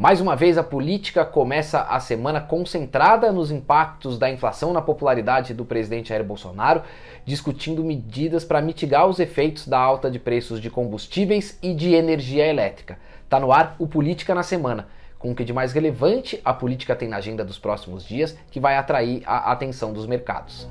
Mais uma vez, a política começa a semana concentrada nos impactos da inflação na popularidade do presidente Jair Bolsonaro, discutindo medidas para mitigar os efeitos da alta de preços de combustíveis e de energia elétrica. Está no ar o Política na Semana, com o que de mais relevante a política tem na agenda dos próximos dias, que vai atrair a atenção dos mercados.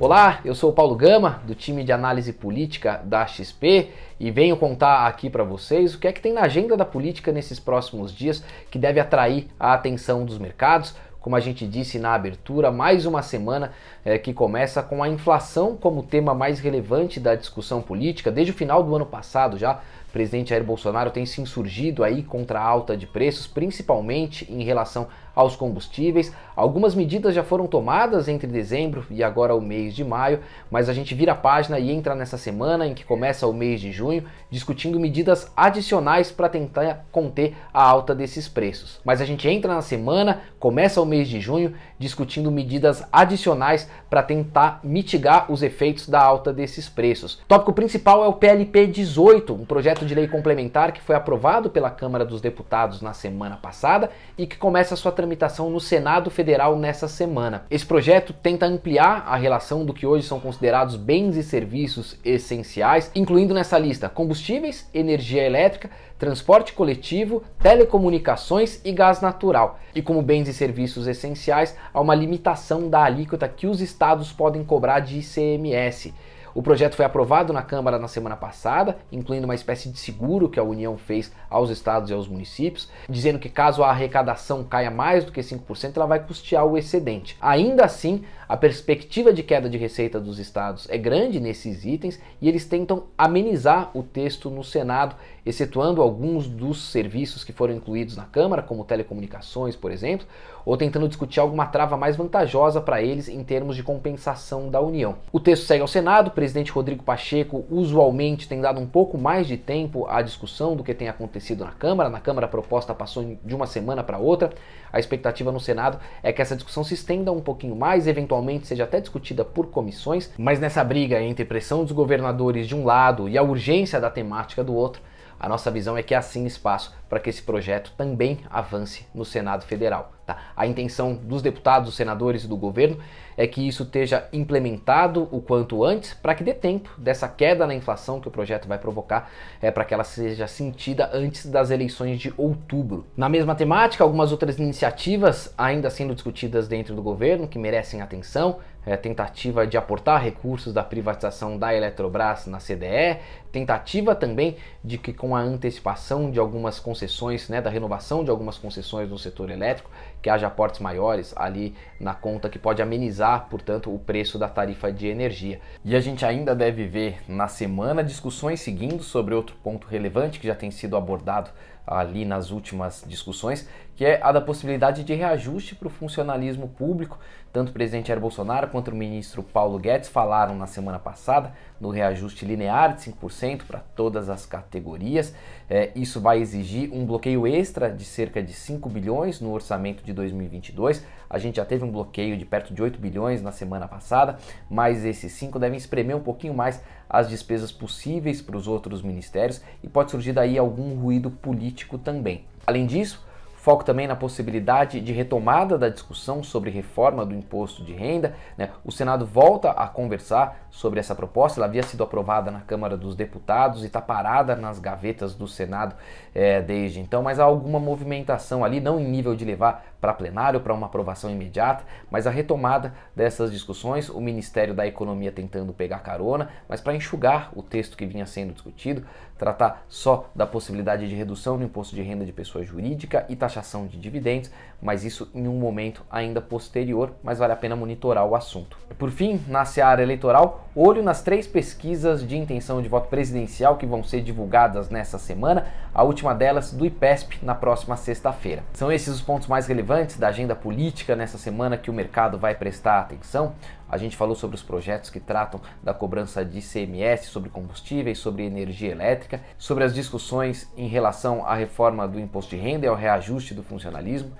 Olá, eu sou o Paulo Gama, do time de análise política da XP, e venho contar aqui para vocês o que é que tem na agenda da política nesses próximos dias que deve atrair a atenção dos mercados. Como a gente disse na abertura, mais uma semana é, que começa com a inflação como tema mais relevante da discussão política. Desde o final do ano passado já, o presidente Jair Bolsonaro tem se insurgido aí contra a alta de preços, principalmente em relação aos combustíveis. Algumas medidas já foram tomadas entre dezembro e agora o mês de maio, mas a gente vira a página e entra nessa semana em que começa o mês de junho, discutindo medidas adicionais para tentar conter a alta desses preços. Mas a gente entra na semana, começa o mês de junho, discutindo medidas adicionais para tentar mitigar os efeitos da alta desses preços. O tópico principal é o PLP 18, um projeto de lei complementar que foi aprovado pela Câmara dos Deputados na semana passada e que começa a sua tramitação tramitação no Senado Federal nessa semana. Esse projeto tenta ampliar a relação do que hoje são considerados bens e serviços essenciais, incluindo nessa lista combustíveis, energia elétrica, transporte coletivo, telecomunicações e gás natural. E como bens e serviços essenciais, há uma limitação da alíquota que os estados podem cobrar de ICMS. O projeto foi aprovado na Câmara na semana passada, incluindo uma espécie de seguro que a União fez aos estados e aos municípios, dizendo que caso a arrecadação caia mais do que 5%, ela vai custear o excedente. Ainda assim, a perspectiva de queda de receita dos estados é grande nesses itens e eles tentam amenizar o texto no Senado, excetuando alguns dos serviços que foram incluídos na Câmara, como telecomunicações, por exemplo, ou tentando discutir alguma trava mais vantajosa para eles em termos de compensação da União. O texto segue ao Senado, presidente Rodrigo Pacheco usualmente tem dado um pouco mais de tempo à discussão do que tem acontecido na Câmara. Na Câmara a proposta passou de uma semana para outra. A expectativa no Senado é que essa discussão se estenda um pouquinho mais, eventualmente seja até discutida por comissões. Mas nessa briga entre pressão dos governadores de um lado e a urgência da temática do outro, a nossa visão é que há sim espaço para que esse projeto também avance no Senado Federal. Tá? A intenção dos deputados, dos senadores e do governo é que isso esteja implementado o quanto antes para que dê tempo dessa queda na inflação que o projeto vai provocar, é, para que ela seja sentida antes das eleições de outubro. Na mesma temática, algumas outras iniciativas ainda sendo discutidas dentro do governo que merecem atenção é, tentativa de aportar recursos da privatização da Eletrobras na CDE, tentativa também de que com a antecipação de algumas concessões, né, da renovação de algumas concessões no setor elétrico, que haja aportes maiores ali na conta que pode amenizar, portanto, o preço da tarifa de energia. E a gente ainda deve ver na semana discussões seguindo sobre outro ponto relevante que já tem sido abordado ali nas últimas discussões, que é a da possibilidade de reajuste para o funcionalismo público. Tanto o presidente Jair Bolsonaro quanto o ministro Paulo Guedes falaram na semana passada no reajuste linear de 5% para todas as categorias. É, isso vai exigir um bloqueio extra de cerca de 5 bilhões no orçamento de 2022. A gente já teve um bloqueio de perto de 8 bilhões na semana passada, mas esses 5 devem espremer um pouquinho mais as despesas possíveis para os outros ministérios e pode surgir daí algum ruído político também. Além disso, Foco também na possibilidade de retomada da discussão sobre reforma do imposto de renda. Né? O Senado volta a conversar sobre essa proposta. Ela havia sido aprovada na Câmara dos Deputados e está parada nas gavetas do Senado é, desde então, mas há alguma movimentação ali, não em nível de levar para plenário, para uma aprovação imediata, mas a retomada dessas discussões, o Ministério da Economia tentando pegar carona, mas para enxugar o texto que vinha sendo discutido, tratar só da possibilidade de redução no imposto de renda de pessoa jurídica e taxação de dividendos, mas isso em um momento ainda posterior, mas vale a pena monitorar o assunto. Por fim, na seara eleitoral, olho nas três pesquisas de intenção de voto presidencial que vão ser divulgadas nessa semana, a última delas do IPESP na próxima sexta-feira. São esses os pontos mais relevantes da agenda política nessa semana que o mercado vai prestar atenção. A gente falou sobre os projetos que tratam da cobrança de Cms sobre combustíveis, sobre energia elétrica, sobre as discussões em relação à reforma do imposto de renda e ao reajuste do funcionalismo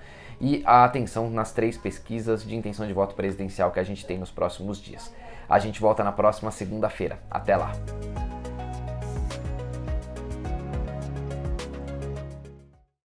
e a atenção nas três pesquisas de intenção de voto presidencial que a gente tem nos próximos dias. A gente volta na próxima segunda-feira. Até lá!